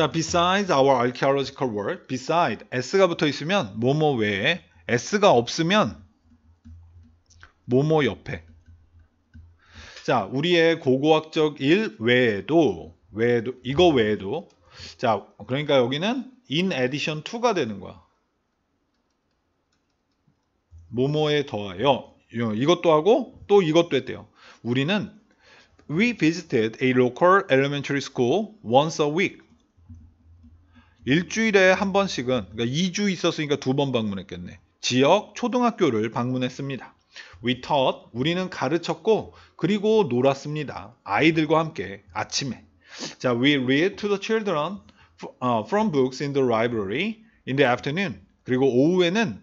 자, besides our archaeological work, beside s가 붙어 있으면 뭐뭐 외에 s가 없으면 뭐뭐 옆에. 자, 우리의 고고학적 일 외에도 외에도 이거 외에도 자, 그러니까 여기는 in addition to가 되는 거야. 뭐뭐에 더하여 이것도 하고 또 이것도 했대요. 우리는 we visited a local elementary school once a week. 일주일에 한 번씩은 그러니까 2주 있었으니까 두 번 방문했겠네. 지역 초등학교를 방문했습니다. We taught, 우리는 가르쳤고 그리고 놀았습니다. 아이들과 함께 아침에. 자, we read to the children uh, from books in the library in the afternoon. 그리고 오후에는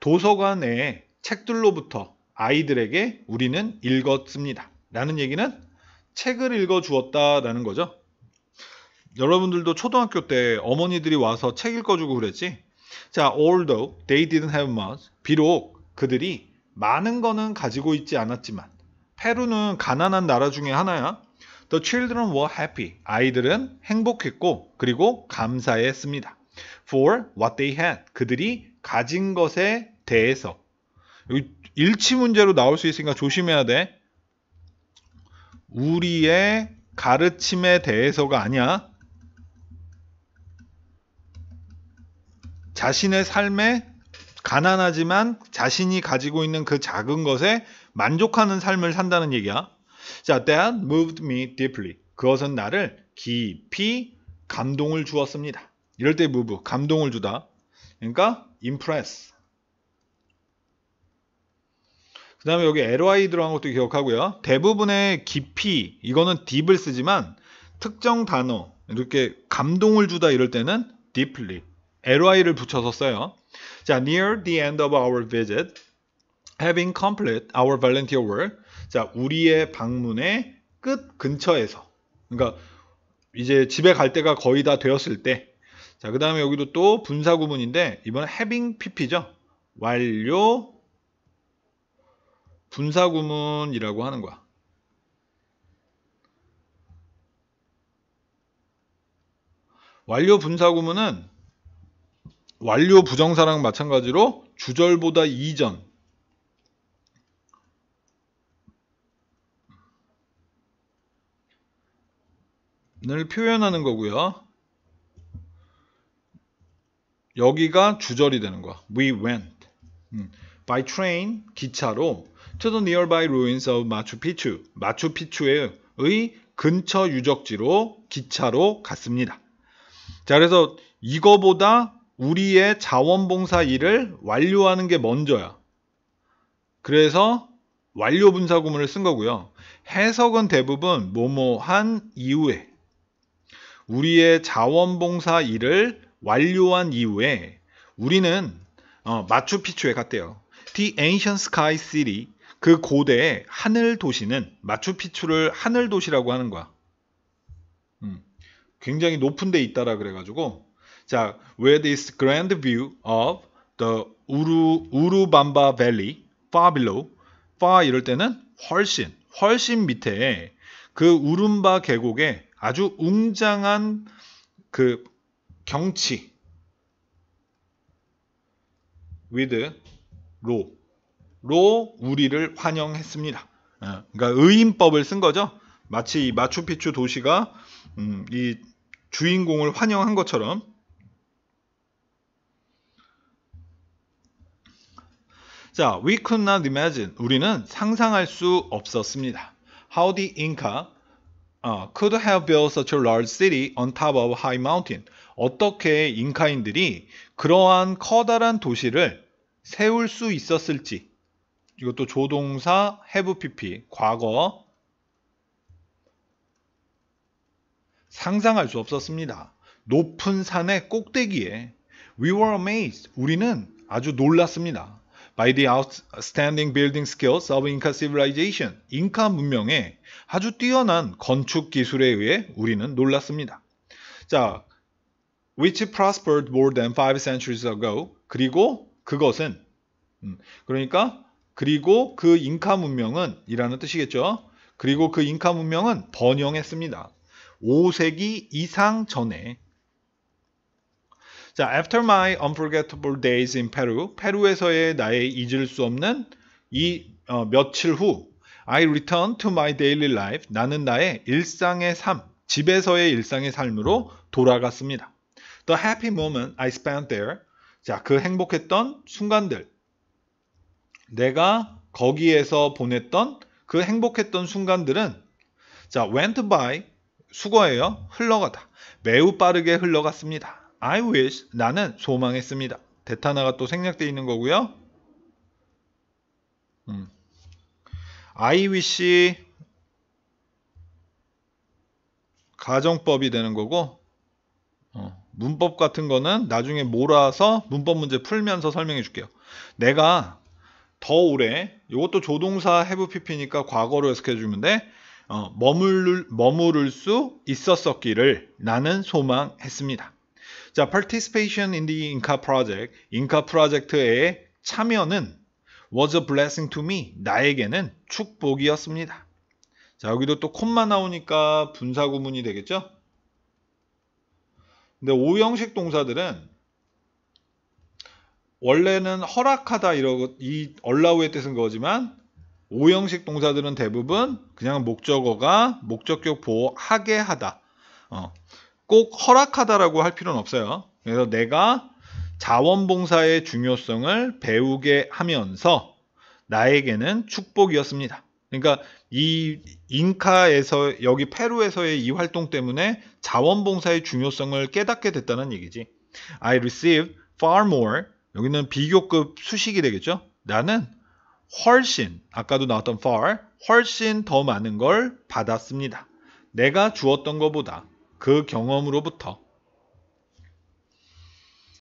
도서관의 책들로부터 아이들에게 우리는 읽었습니다. 라는 얘기는 책을 읽어 주었다라는 거죠. 여러분들도 초등학교 때 어머니들이 와서 책 읽어주고 그랬지? 자, although they didn't have much, 비록 그들이 많은 거는 가지고 있지 않았지만, 페루는 가난한 나라 중에 하나야. The children were happy. 아이들은 행복했고, 그리고 감사했습니다. For what they had. 그들이 가진 것에 대해서. 일치 문제로 나올 수 있으니까 조심해야 돼. 우리의 가르침에 대해서가 아니야. 자신의 삶에 가난하지만 자신이 가지고 있는 그 작은 것에 만족하는 삶을 산다는 얘기야. 자, that moved me deeply. 그것은 나를 깊이 감동을 주었습니다. 이럴 때 move, 감동을 주다. 그러니까 impress. 그 다음에 여기 ly 들어간 것도 기억하고요. 대부분의 깊이, 이거는 deep을 쓰지만 특정 단어, 이렇게 감동을 주다 이럴 때는 deeply. ly를 붙여서 써요. 자, near the end of our visit, having c o m p l e t e our volunteer work. 자, 우리의 방문의 끝 근처에서. 그러니까 이제 집에 갈 때가 거의 다 되었을 때. 자, 그 다음에 여기도 또 분사 구문인데 이번에 having pp죠. 완료 분사 구문이라고 하는 거야. 완료 분사 구문은 완료 부정사랑 마찬가지로 주절보다 이전 을 표현하는 거고요. 여기가 주절이 되는 거야. We went 음. by train 기차로 to the nearby ruins of Machu Picchu 마추피추의 근처 유적지로 기차로 갔습니다. 자, 그래서 이거보다 우리의 자원봉사 일을 완료하는 게 먼저야. 그래서 완료 분사구문을 쓴 거고요. 해석은 대부분 뭐뭐한 이후에 우리의 자원봉사 일을 완료한 이후에 우리는 어, 마추피추에 갔대요. The ancient sky city 그 고대의 하늘 도시는 마추피추를 하늘 도시라고 하는 거야. 음, 굉장히 높은 데 있다라 그래가지고 자, w h e t h its grand view of the 우루 우루밤바 밸리 far below far 이럴 때는 훨씬 훨씬 밑에 그 우룸바 계곡에 아주 웅장한 그 경치 with 로, 로 우리를 환영했습니다. 어, 그러니까 의인법을 쓴 거죠. 마치 마추피추 도시가 음, 이 주인공을 환영한 것처럼 자, we could not imagine. 우리는 상상할 수 없었습니다. How the Inca uh, could have built such a large city on top of high mountain. 어떻게 잉카인들이 그러한 커다란 도시를 세울 수 있었을지. 이것도 조동사 have pp 과거 상상할 수 없었습니다. 높은 산의 꼭대기에 we were amazed. 우리는 아주 놀랐습니다. by the outstanding building skills of Inca civilization. 잉카 문명의 아주 뛰어난 건축 기술에 의해 우리는 놀랐습니다. 자, which prospered more than five centuries ago. 그리고 그것은 그러니까 그리고 그 잉카 문명은 이라는 뜻이겠죠. 그리고 그 잉카 문명은 번영했습니다. 5세기 이상 전에 자, After My Unforgettable Days in Peru, 페루에서의 나의 잊을 수 없는 이 어, 며칠 후, I return to my daily life, 나는 나의 일상의 삶, 집에서의 일상의 삶으로 돌아갔습니다. The happy moment I spent there, 자, 그 행복했던 순간들, 내가 거기에서 보냈던 그 행복했던 순간들은 자, went by 수거예요. 흘러가다. 매우 빠르게 흘러갔습니다. I wish 나는 소망했습니다. 대타나가 또 생략되어 있는 거고요. 음. I wish 가정법이 되는 거고 어, 문법 같은 거는 나중에 몰아서 문법 문제 풀면서 설명해 줄게요. 내가 더 오래 이것도 조동사 해부피피니까 과거로 해석해 주면 돼. 어, 머물, 머무를 수 있었었기를 나는 소망했습니다. 자, participation in the Inca project, 인카 프로젝트에 참여는 was a blessing to me. 나에게는 축복이었습니다. 자, 여기도 또 콤마 나오니까 분사구문이 되겠죠? 근데 5형식 동사들은 원래는 허락하다 이러고 이 얼라우의 뜻은 거지만 5형식 동사들은 대부분 그냥 목적어가 목적격 보호하게 하다. 어. 꼭 허락하다라고 할 필요는 없어요. 그래서 내가 자원봉사의 중요성을 배우게 하면서 나에게는 축복이었습니다. 그러니까 이 잉카에서 여기 페루에서의 이 활동 때문에 자원봉사의 중요성을 깨닫게 됐다는 얘기지. I received far more. 여기는 비교급 수식이 되겠죠. 나는 훨씬 아까도 나왔던 far 훨씬 더 많은 걸 받았습니다. 내가 주었던 것보다 그 경험으로부터